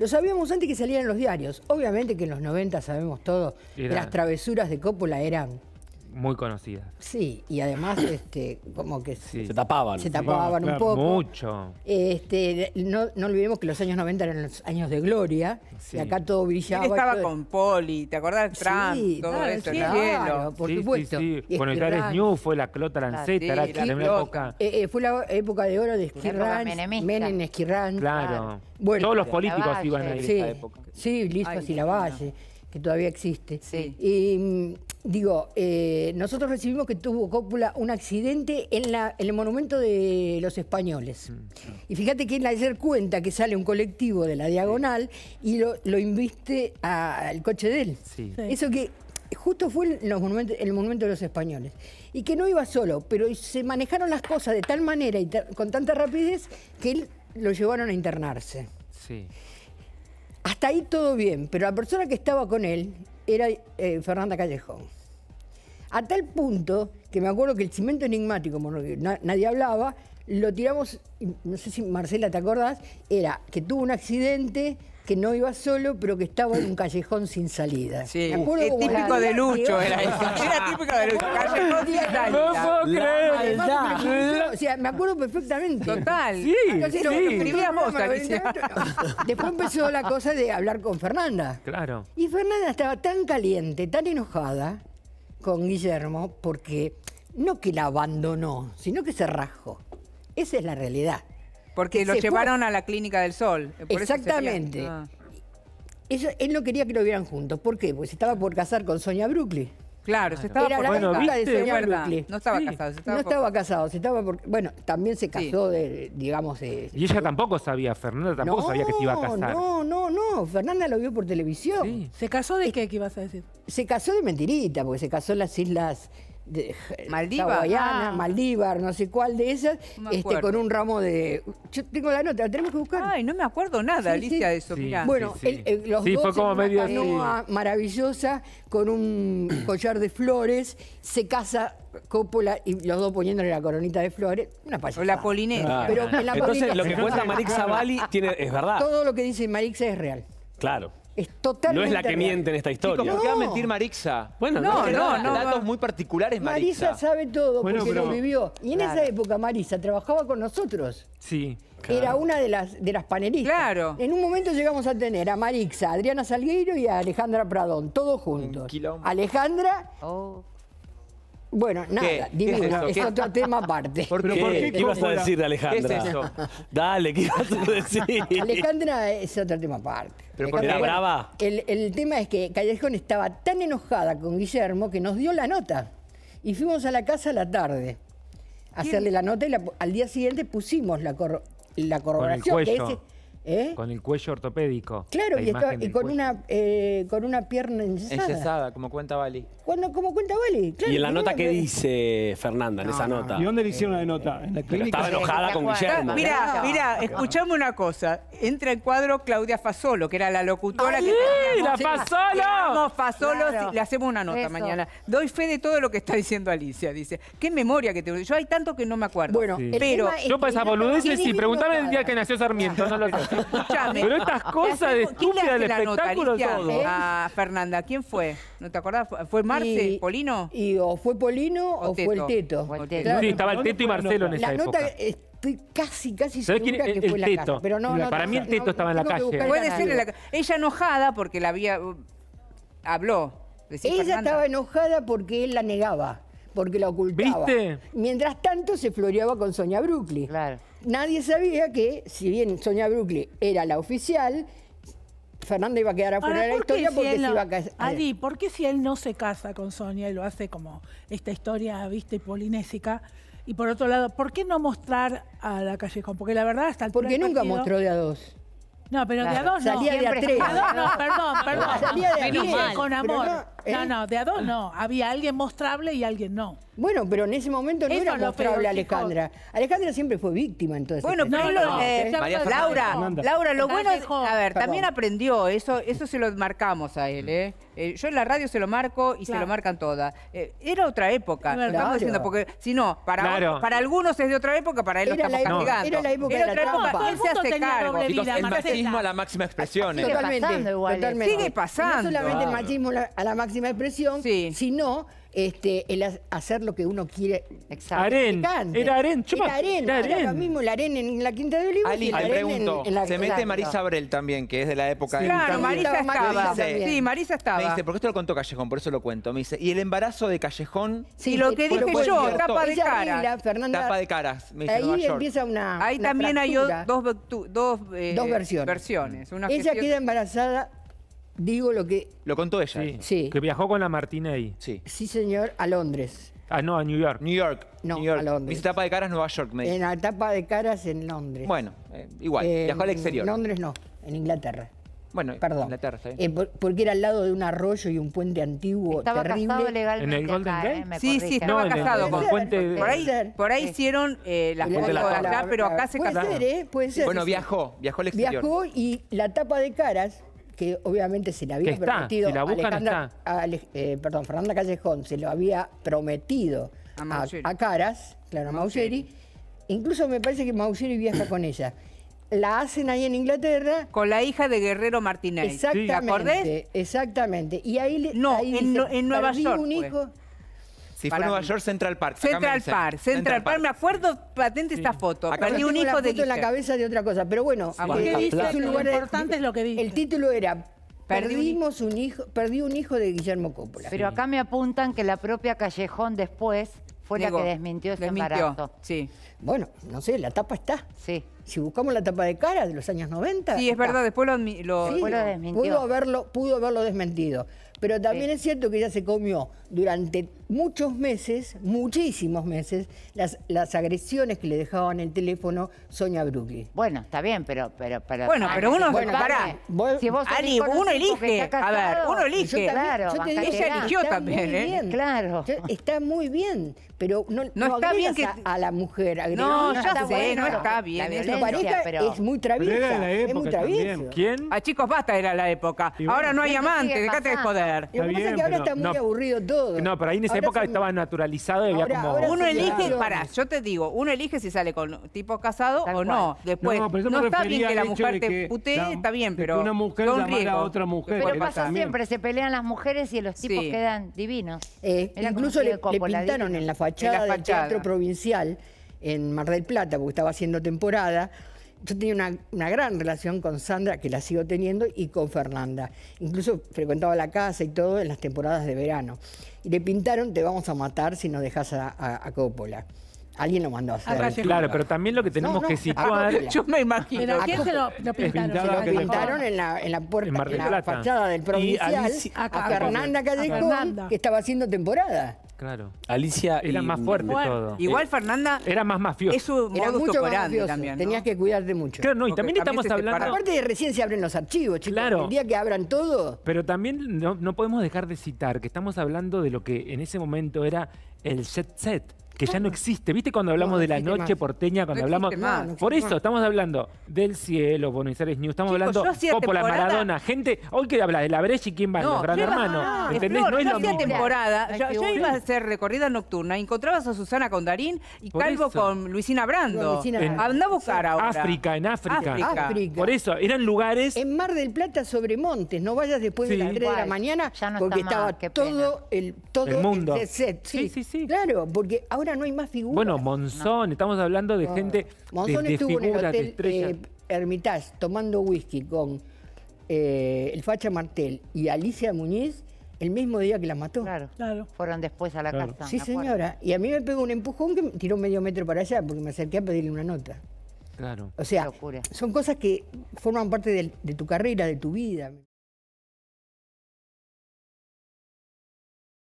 Lo sabíamos antes que salieran los diarios. Obviamente que en los 90 sabemos todo, las travesuras de Coppola eran muy conocidas. Sí, y además este, como que se tapaban. Se tapaban un poco. Mucho. Este, no, no, olvidemos que los años 90 eran los años de gloria, y acá todo brillaba. Él estaba con Poli, ¿te acordás? Trump, todo claro, eso, claro, por supuesto. Y bueno, Itares New fue la clota lanceta, la, la, época. Eh, eh, fue la época de oro de Esquirrán, Menem Esquirrán. Claro. Ah, Todos los políticos iban a ir esa época. Sí, Listos y Lavalle, que todavía existe. Sí. Y mm, Digo, eh, nosotros recibimos que tuvo Cópula un accidente en, el monumento de los españoles. Mm, y fíjate que él ayer cuenta que sale un colectivo de la diagonal y lo, inviste al coche de él. Eso que justo fue en el monumento de los españoles. Y que no iba solo, pero se manejaron las cosas de tal manera y con tanta rapidez que él lo llevaron a internarse. Hasta ahí todo bien, pero la persona que estaba con él era eh, Fernanda Callejón. A tal punto que me acuerdo que el cimento enigmático, como nadie hablaba, lo tiramos, no sé si Marcela te acordás, era que tuvo un accidente, que no iba solo, pero que estaba en un callejón sin salida. Sí, es típico de Lucho era eso. Era típico de Lucho, callejón sin salida. No puedo O sea, me acuerdo perfectamente. Total. Sí, ah, sí. Después empezó la cosa de hablar con Fernanda. Claro. Y Fernanda estaba tan caliente, tan enojada, con Guillermo porque no que la abandonó, sino que se rajó. Esa es la realidad. Porque lo llevaron a la Clínica del Sol. Exactamente. Ah. él no quería que lo vieran juntos. ¿Por qué? Porque se estaba por casar con Sonia Brooklyn. Claro, se estaba Era la bueno, de No estaba casado, se estaba no estaba casado, bueno, también se casó de, digamos, de... Y ella tampoco sabía, Fernanda tampoco sabía que se iba a casar. No, no, no, Fernanda lo vio por televisión. ¿Se casó de qué? ¿Qué ibas a decir? Se casó de mentirita, porque se casó en las Islas de, Maldívar, ah. Maldívar, no sé cuál de esas, este, con un ramo de... Yo tengo la nota, la tenemos que buscar. Ay, no me acuerdo nada, Alicia, de eso, Bueno, los dos fue en una canoa maravillosa con un collar de flores, se casa Coppola y los dos poniéndole la coronita de flores, una payasada. O la polinera. Entonces, lo que cuenta Marixa Bali tiene, es verdad. Todo lo que dice Marixa es real. Claro. No es la que miente en esta historia. ¿por va a mentir Marixa? Bueno, no, no, no, datos muy particulares Marixa. Marisa sabe todo porque lo vivió. Y en esa época Marisa trabajaba con nosotros. Sí. Era una de las, de las panelistas. Claro. En un momento llegamos a tener a Marixa, a Adriana Salgueiro y a Alejandra Pradón, todos juntos. Alejandra oh. Bueno, nada, dime, es, otro tema aparte. qué? qué? ibas a decir, de Alejandra? Dale, ¿qué ibas a decir? Alejandra es otro tema aparte. ¿Pero por qué era brava? El, el tema es que Callejón estaba tan enojada con Guillermo que nos dio la nota. Y fuimos a la casa a la tarde a hacerle la nota y al día siguiente pusimos la, la corroboración. Con ¿Eh? Con el cuello ortopédico. Claro, y, con, una, eh, con una pierna encesada Enyesada, como cuenta Bali. Cuando, como cuenta Bali, claro. ¿Y en la nota que dice Fernanda, en esa nota? ¿Y dónde le hicieron la eh, nota? En la clínica. estaba enojada con Guillermo. Mira, mira, escuchame una cosa. Entra en cuadro Claudia Fasolo, que era la locutora ¡Ay, que... ¡La Fasolo! Fasolo, le hacemos una nota mañana. Doy fe de todo lo que está diciendo Alicia, dice. Qué memoria que tengo. Yo hay tanto que no me acuerdo. Bueno, pero... yo para esa boludez sí, preguntame el día que nació Sarmiento, no lo pero estas cosas de estúpidas del espectáculo todo. ¿Eh? Ah, Fernanda, ¿quién fue? ¿No te acordás? ¿Fue Marce, Polino? Y o fue Polino o, fue el Teto. Sí, estaba el Teto y Marcelo en esa la Nota, estoy casi, casi segura quién, que fue el teto. pero no, Para mí el teto estaba en la calle. Ella enojada porque la había... Habló. ella estaba enojada porque él la negaba porque la ocultaba. Mientras tanto se floreaba con Sonia Brooklyn. Claro. Nadie sabía que, si bien Sonia Brooklyn era la oficial, Fernanda iba a quedar afuera de la historia porque se iba a casar. Adi, ¿por qué si él no se casa con Sonia y lo hace como esta historia, viste, polinésica? Y por otro lado, ¿por qué no mostrar a la Callejón? Porque la verdad hasta el Porque nunca mostró de a dos. No, pero de a dos no. Salía de a tres. no, perdón, perdón. Salía de a tres. Con amor. No, ¿Eh? no, de a dos no. Había alguien mostrable y alguien no. Bueno, pero en ese momento no era mostrable Alejandra. Alejandra siempre fue víctima, entonces. Bueno, pero Laura, Laura, lo bueno es, a ver, también aprendió, eso eso se lo marcamos a él, ¿eh? ¿eh? yo en la radio se lo marco y se lo marcan todas. Eh, era otra época, lo estamos diciendo, porque si no, para, algunos es de otra época, para él era lo estamos Era la época de la otra época, él se hace cargo. Chicos, el machismo a la máxima expresión. Totalmente, sigue pasando. No solamente el machismo a la máxima expresión máxima expresión, si sino este, el hacer lo que uno quiere. Exacto. Aren, era Aren. era Aren. mismo el Aren en la Quinta de Olivos y Se mete Marisa Abrel también, que es de la época. de claro, Marisa estaba. sí, Marisa estaba. Me dice, porque esto lo contó Callejón, por eso lo cuento. Me dice, ¿y el embarazo de Callejón? y lo que dije yo, tapa de caras. tapa de caras, Ahí empieza una Ahí también hay dos, dos, eh, dos versiones. versiones. ella queda embarazada digo lo que... Lo contó ella. Sí. Que viajó con la Martinelli. Sí. Sí, señor, a Londres. Ah, no, a New York. New York. No, a Londres. Mis etapa de caras, Nueva York, me dice. En la etapa de caras en Londres. Bueno, eh, igual, viajó al exterior. En Londres no, en Inglaterra. Bueno, Perdón. Inglaterra, ¿sí? Eh, porque era al lado de un arroyo y un puente antiguo estaba Casado legalmente ¿En el Golden eh, Gate? sí, sí, estaba casado con puente. Por ahí, por ahí hicieron eh, las cosas la, pero acá se casaron. Puede ser, ¿eh? Puede ser. Bueno, viajó, viajó al exterior. Viajó y la tapa de caras que obviamente se le había prometido a eh, Fernanda Callejón, se lo había prometido a, Caras, claro, a Mauseri. Incluso me parece que Mauseri viaja con ella. La hacen ahí en Inglaterra. Con la hija de Guerrero Martínez. Exactamente. Exactamente. Y ahí No, en, dice, en, Nueva York. un si fue Nueva York, Central Park. Central Park. Central, Park. Me acuerdo patente esta foto. Perdí un hijo la de en la cabeza de otra cosa. Pero bueno, lo importante es lo que dice. El título era Perdimos un hijo, perdí un hijo de Guillermo Coppola. Pero acá me apuntan que la propia Callejón después fue la que desmintió ese embarazo. Sí. Bueno, no sé, la tapa está. Sí. Si buscamos la tapa de cara de los años 90. Sí, es verdad, después lo, lo desmintió. Pudo haberlo, pudo haberlo desmentido. Pero también es cierto que ella se comió durante muchos meses, muchísimos meses, las, las agresiones que le dejaban el teléfono Sonia Brugli. Bueno, está bien, pero... pero, bueno, pero uno... Bueno, pará. si vos uno elige. A ver, uno elige. Yo también, claro, yo te ella eligió también, ¿eh? Bien, claro. Está muy bien, pero no, le está bien que... a, la mujer. agresiva. no, ya sé, no está bien. es muy traviesa. la época es muy traviesa. ¿Quién? A ah, chicos basta era la época. Ahora no hay amantes, dejate de joder. Lo que pasa es que ahora está muy aburrido todo. No, pero ahí época estaba naturalizada, naturalizado y había como... Uno elige, para, yo te digo, uno elige si sale con tipo casado o no. Después, no, está bien que la mujer te putee, está bien, pero... Una mujer a otra mujer. Pero pasa siempre, se pelean las mujeres y los tipos quedan divinos. Eh, incluso le pintaron en la fachada del teatro provincial en Mar del Plata, porque estaba haciendo temporada, yo tenía una, una, gran relación con Sandra, que la sigo teniendo, y con Fernanda. Incluso frecuentaba la casa y todo en las temporadas de verano. Y le pintaron, te vamos a matar si no dejas a, Coppola. Alguien lo mandó a ah, hacer. claro, pero también lo que tenemos que situar. Yo me imagino. ¿Pero quién se lo, pintaron? Se lo pintaron en la, en la puerta, en, la fachada del provincial, a, Fernanda que estaba haciendo temporada. Claro. Alicia era más fuerte todo. Igual Fernanda era más mafiosa. Es su era mucho más También, Tenías que cuidarte mucho. Claro, no, y también estamos hablando. Aparte de recién se abren los archivos, chicos. Claro. El día que abran todo. Pero también no, podemos dejar de citar que estamos hablando de lo que en ese momento era el set set que ya no existe. ¿Viste cuando hablamos de la noche porteña? Cuando hablamos. por eso, estamos hablando del cielo, Buenos Aires News, estamos hablando hablando la Maradona, gente. Hoy que habla de la brecha y quién va, los grandes hermanos. ¿Entendés? no es temporada, yo, iba a hacer recorrida nocturna, encontrabas a Susana Darín y Calvo con Luisina Brando. Anda a buscar ahora. África, en África. Por eso, eran lugares. En Mar del Plata sobre montes, no vayas después de las 3 de la mañana, porque estaba todo el todo el mundo. Sí, sí, sí. Claro, porque ahora no hay más figuras. Bueno, Monzón, estamos hablando de gente Monzón de, figuras, de eh, Hermitage, tomando whisky con eh, el Facha Martel y Alicia Muñiz el mismo día que la mató. Claro, claro. Fueron después a la casa. Sí, señora. Y a mí me pegó un empujón que me tiró medio metro para allá porque me acerqué a pedirle una nota. Claro. O sea, son cosas que forman parte de tu carrera, de tu vida.